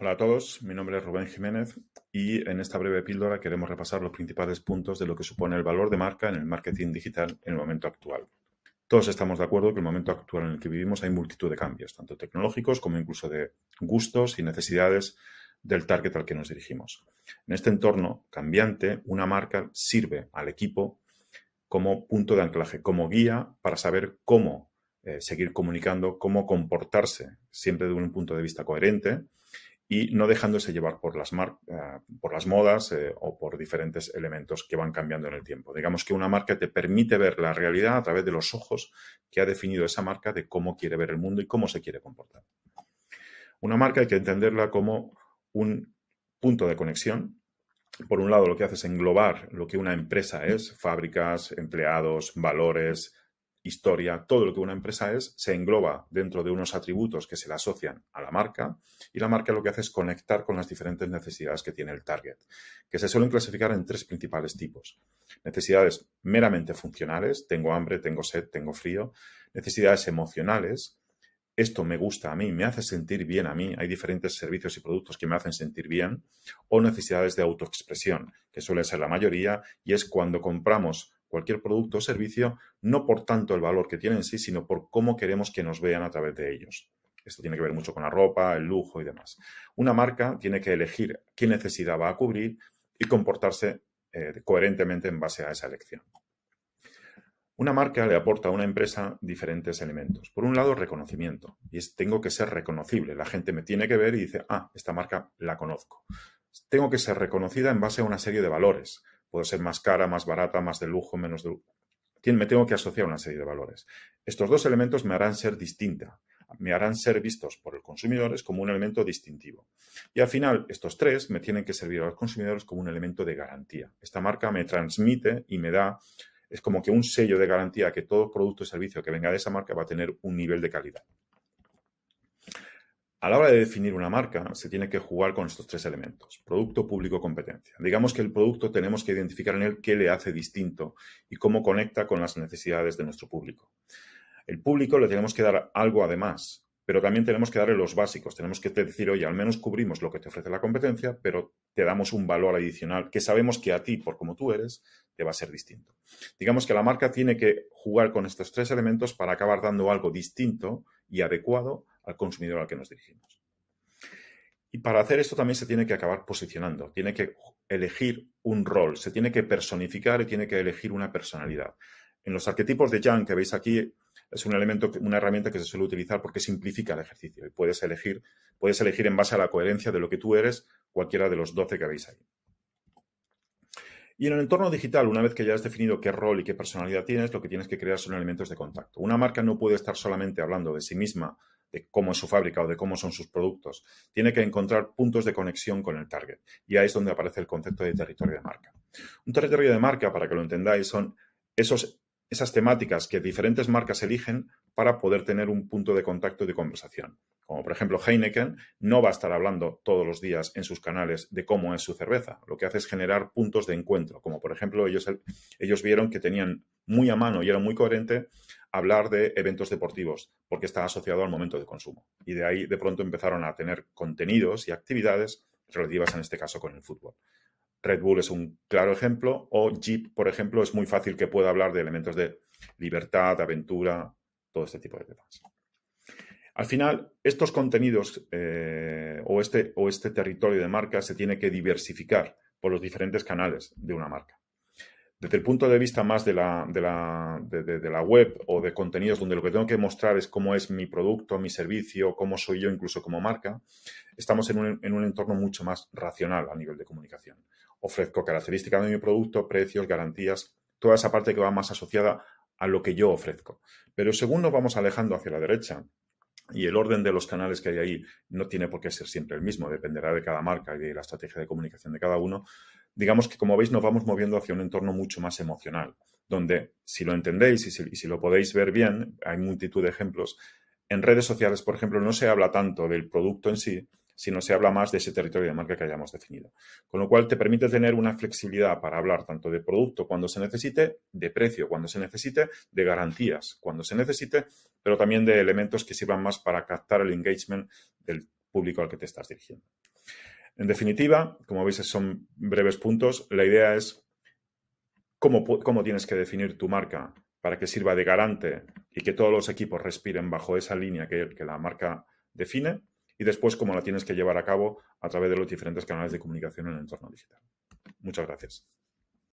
Hola a todos, mi nombre es Rubén Jiménez y en esta breve píldora queremos repasar los principales puntos de lo que supone el valor de marca en el marketing digital en el momento actual. Todos estamos de acuerdo que en el momento actual en el que vivimos hay multitud de cambios, tanto tecnológicos como incluso de gustos y necesidades del target al que nos dirigimos. En este entorno cambiante, una marca sirve al equipo como punto de anclaje, como guía para saber cómo eh, seguir comunicando, cómo comportarse, siempre desde un punto de vista coherente y no dejándose llevar por las, ah, por las modas eh, o por diferentes elementos que van cambiando en el tiempo. Digamos que una marca te permite ver la realidad a través de los ojos que ha definido esa marca de cómo quiere ver el mundo y cómo se quiere comportar. Una marca hay que entenderla como un punto de conexión. Por un lado, lo que hace es englobar lo que una empresa es, fábricas, empleados, valores, historia, todo lo que una empresa es, se engloba dentro de unos atributos que se le asocian a la marca y la marca lo que hace es conectar con las diferentes necesidades que tiene el target, que se suelen clasificar en tres principales tipos. Necesidades meramente funcionales, tengo hambre, tengo sed, tengo frío, necesidades emocionales, esto me gusta a mí, me hace sentir bien a mí, hay diferentes servicios y productos que me hacen sentir bien, o necesidades de autoexpresión, que suele ser la mayoría, y es cuando compramos cualquier producto o servicio, no por tanto el valor que tiene en sí, sino por cómo queremos que nos vean a través de ellos. Esto tiene que ver mucho con la ropa, el lujo y demás. Una marca tiene que elegir qué necesidad va a cubrir y comportarse eh, coherentemente en base a esa elección. Una marca le aporta a una empresa diferentes elementos. Por un lado, reconocimiento. Y es, tengo que ser reconocible. La gente me tiene que ver y dice, ah, esta marca la conozco. Tengo que ser reconocida en base a una serie de valores. Puedo ser más cara, más barata, más de lujo, menos de lujo. Me tengo que asociar una serie de valores. Estos dos elementos me harán ser distinta, me harán ser vistos por los consumidores como un elemento distintivo. Y al final, estos tres me tienen que servir a los consumidores como un elemento de garantía. Esta marca me transmite y me da, es como que un sello de garantía que todo producto y servicio que venga de esa marca va a tener un nivel de calidad. A la hora de definir una marca, se tiene que jugar con estos tres elementos, producto, público, competencia. Digamos que el producto tenemos que identificar en él qué le hace distinto y cómo conecta con las necesidades de nuestro público. El público le tenemos que dar algo además, pero también tenemos que darle los básicos. Tenemos que decir, oye, al menos cubrimos lo que te ofrece la competencia, pero te damos un valor adicional que sabemos que a ti, por como tú eres, te va a ser distinto. Digamos que la marca tiene que jugar con estos tres elementos para acabar dando algo distinto y adecuado al consumidor al que nos dirigimos. Y para hacer esto también se tiene que acabar posicionando, tiene que elegir un rol, se tiene que personificar y tiene que elegir una personalidad. En los arquetipos de Yang que veis aquí es un elemento, una herramienta que se suele utilizar porque simplifica el ejercicio y puedes elegir, puedes elegir en base a la coherencia de lo que tú eres cualquiera de los 12 que veis ahí. Y en el entorno digital, una vez que ya has definido qué rol y qué personalidad tienes, lo que tienes que crear son elementos de contacto. Una marca no puede estar solamente hablando de sí misma de cómo es su fábrica o de cómo son sus productos. Tiene que encontrar puntos de conexión con el target. Y ahí es donde aparece el concepto de territorio de marca. Un territorio de marca, para que lo entendáis, son esos, esas temáticas que diferentes marcas eligen para poder tener un punto de contacto y de conversación. Como por ejemplo Heineken no va a estar hablando todos los días en sus canales de cómo es su cerveza. Lo que hace es generar puntos de encuentro. Como por ejemplo ellos, ellos vieron que tenían muy a mano y era muy coherente hablar de eventos deportivos, porque está asociado al momento de consumo. Y de ahí de pronto empezaron a tener contenidos y actividades relativas en este caso con el fútbol. Red Bull es un claro ejemplo, o Jeep, por ejemplo, es muy fácil que pueda hablar de elementos de libertad, aventura, todo este tipo de temas. Al final, estos contenidos eh, o, este, o este territorio de marca se tiene que diversificar por los diferentes canales de una marca desde el punto de vista más de la, de la, de, la web o de contenidos, donde lo que tengo que mostrar es cómo es mi producto, mi servicio, cómo soy yo incluso como marca, estamos en un, en un entorno mucho más racional a nivel de comunicación. Ofrezco características de mi producto, precios, garantías, toda esa parte que va más asociada a lo que yo ofrezco. Pero según nos vamos alejando hacia la derecha, y el orden de los canales que hay ahí no tiene por qué ser siempre el mismo, dependerá de cada marca y de la estrategia de comunicación de cada uno, digamos que como veis nos vamos moviendo hacia un entorno mucho más emocional, donde si lo entendéis y si, lo podéis ver bien, hay multitud de ejemplos, en redes sociales, por ejemplo, no se habla tanto del producto en sí, sino se habla más de ese territorio de marca que hayamos definido. Con lo cual te permite tener una flexibilidad para hablar tanto de producto cuando se necesite, de precio cuando se necesite, de garantías cuando se necesite, pero también de elementos que sirvan más para captar el engagement del público al que te estás dirigiendo. En definitiva, como veis, son breves puntos. La idea es cómo, cómo tienes que definir tu marca para que sirva de garante y que todos los equipos respiren bajo esa línea que, que la marca define y después cómo la tienes que llevar a cabo a través de los diferentes canales de comunicación en el entorno digital. Muchas gracias.